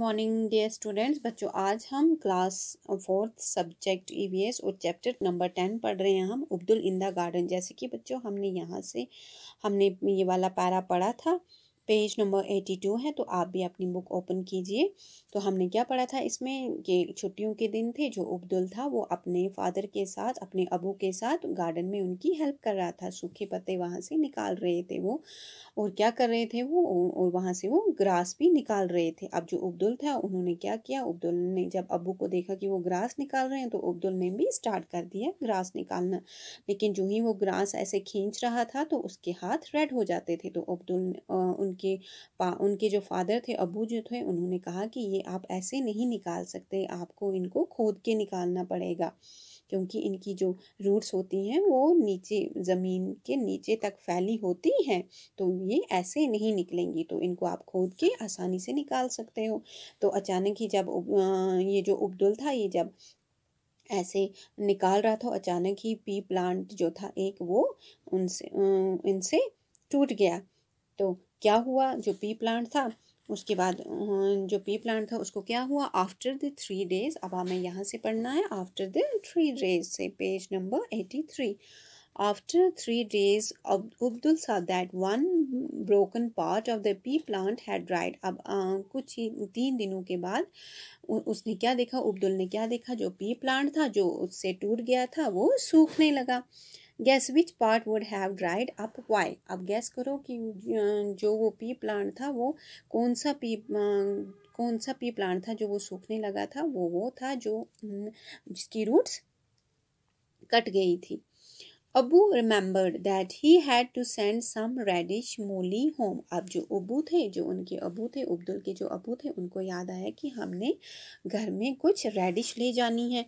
morning dear students बच्चों आज हम क्लास फोर्थ सब्जेक्ट ईवीएस और चैप्टर नंबर टेन पढ़ रहे हैं हम उब्दुल इंदा गार्डन जैसे कि बच्चों हमने यहाँ से हमने ये वाला पैरा पढ़ा था पेज नंबर एटी टू है तो आप भी अपनी बुक ओपन कीजिए तो हमने क्या पढ़ा था इसमें कि छुट्टियों के दिन थे जो अब्दुल था वो अपने फादर के साथ अपने अबू के साथ गार्डन में उनकी हेल्प कर रहा था सूखे पत्ते वहाँ से निकाल रहे थे वो और क्या कर रहे थे वो और वहाँ से वो ग्रास भी निकाल रहे थे अब जो अब्दुल था उन्होंने क्या किया अब्दुल ने जब अबू को देखा कि वो ग्रास निकाल रहे हैं तो अब्दुल ने भी स्टार्ट कर दिया ग्रास निकालना लेकिन जो ही वो ग्रास ऐसे खींच रहा था तो उसके हाथ रेड हो जाते थे तो अब्दुल उनके उनके पा उनके जो फादर थे अबू जो थे उन्होंने कहा कि ये आप ऐसे नहीं निकाल सकते आपको इनको खोद के निकालना पड़ेगा क्योंकि इनकी जो रूट्स होती हैं वो नीचे ज़मीन के नीचे तक फैली होती हैं तो ये ऐसे नहीं निकलेंगी तो इनको आप खोद के आसानी से निकाल सकते हो तो अचानक ही जब ये जो उब्दुल था ये जब ऐसे निकाल रहा था अचानक ही पी प्लांट जो था एक वो उनसे इनसे टूट गया तो क्या हुआ जो पी प्लांट था उसके बाद जो पी प्लांट था उसको क्या हुआ आफ्टर द थ्री डेज अब हमें यहाँ से पढ़ना है आफ्टर द थ्री डेज से page number eighty three after three days Abdul saw that one broken part of the pea plant had dried अब आ, कुछ ही तीन दिनों के बाद उसने क्या देखा अब्दुल ने क्या देखा जो पी प्लांट था जो उससे टूट गया था वो सूखने लगा guess which part would have dried up why अब गैस करो कि जो वो पी प्लांट था वो कौन सा पी कौन सा पी प्लांट था जो वो सूखने लगा था वो वो था जो जिसकी रूट्स कट गई थी Abu remembered that he had to send some radish मूली होम अब जो अबू थे जो उनके अबू थे अब्दुल के जो अबू थे उनको याद आया कि हमने घर में कुछ रेडिश ले जानी है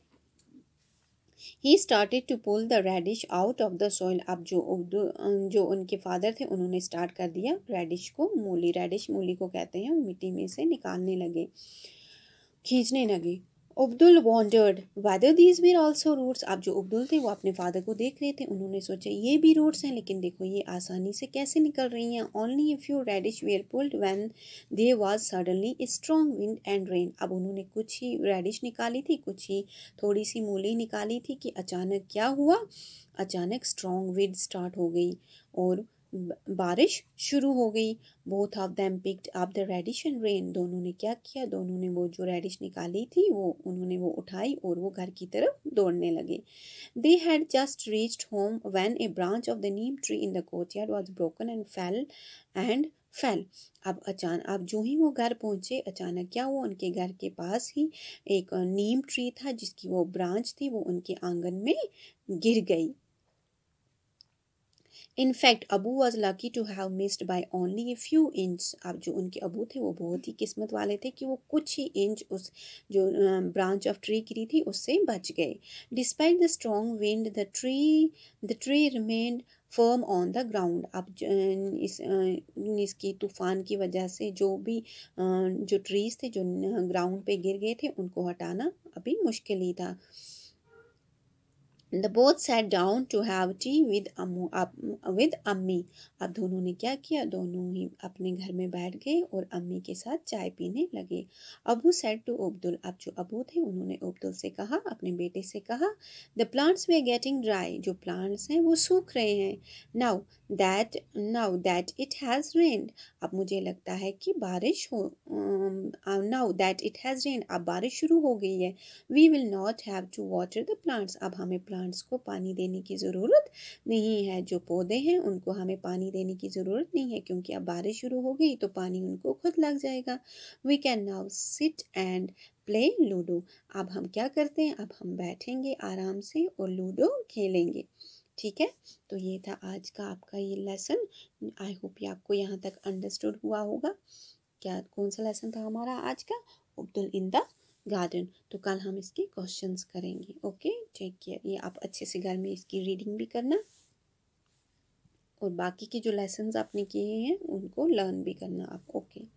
he started to pull the radish out of the soil अब जो जो उनके फादर थे उन्होंने स्टार्ट कर दिया रेडिश को मूली रेडिश मूली को कहते हैं मिट्टी में से निकालने लगे खींचने लगे Abdul wondered whether these were also roots आप जो अब्दुल थे वो अपने फादर को देख रहे थे उन्होंने सोचा ये भी रूट्स हैं लेकिन देखो ये आसानी से कैसे निकल रही हैं only a few radish were pulled when there was suddenly a strong wind and rain अब उन्होंने कुछ ही रेडिश निकाली थी कुछ ही थोड़ी सी मूली निकाली थी कि अचानक क्या हुआ अचानक स्ट्रॉन्ग विंड स्टार्ट हो गई और बारिश शुरू हो गई both of them picked up the radish and ran दोनों ने क्या किया दोनों ने वो जो रेडिश निकाली थी वो उन्होंने वो उठाई और वो घर की तरफ दौड़ने लगे they had just reached home when a branch of the neem tree in the courtyard was broken and fell and fell अब अचानक अब जो ही वो घर पहुंचे अचानक क्या हुआ उनके घर के पास ही एक नीम ट्री था जिसकी वो ब्रांच थी वो उनके आंगन में गिर गई in fact Abu was lucky to have missed by only a few inch अब जो उनके अबू थे वो बहुत ही किस्मत वाले थे कि वो कुछ ही इंच उस जो ब्रांच ऑफ ट्री गिरी थी उससे बच गए despite the strong wind the tree the tree remained firm on the ground अब इस इसकी तूफान की वजह से जो भी जो ट्रीज थे जो ग्राउंड पे गिर गए थे उनको हटाना अभी मुश्किल ही था the both sat down to have tea with Ammu with Ammi अब दोनों ने क्या किया दोनों ही अपने घर में बैठ गए और अम्मी के साथ चाय पीने लगे अबू सेट टू अब्दुल अब जो अबू थे उन्होंने अब्दुल से कहा अपने बेटे से कहा the plants were getting dry जो प्लांट्स हैं वो सूख रहे हैं now that now that it has rained अब मुझे लगता है कि बारिश हो now that it has rained अब बारिश शुरू हो गई है we will not have to water the plants अब हमें प्लांट प्लांट्स को पानी देने की ज़रूरत नहीं है जो पौधे हैं उनको हमें पानी देने की ज़रूरत नहीं है क्योंकि अब बारिश शुरू हो गई तो पानी उनको खुद लग जाएगा we can now sit and play ludo अब हम क्या करते हैं अब हम बैठेंगे आराम से और लूडो खेलेंगे ठीक है तो ये था आज का आपका ये लेसन आई होप ये आपको यहाँ तक अंडरस्टूड हुआ होगा क्या कौन सा लेसन था हमारा आज का अब्दुल इंदा गार्डन तो कल हम इसके क्वेश्चंस करेंगे ओके टेक केयर ये आप अच्छे से घर में इसकी रीडिंग भी करना और बाकी के जो लेसन आपने किए हैं उनको लर्न भी करना आप ओके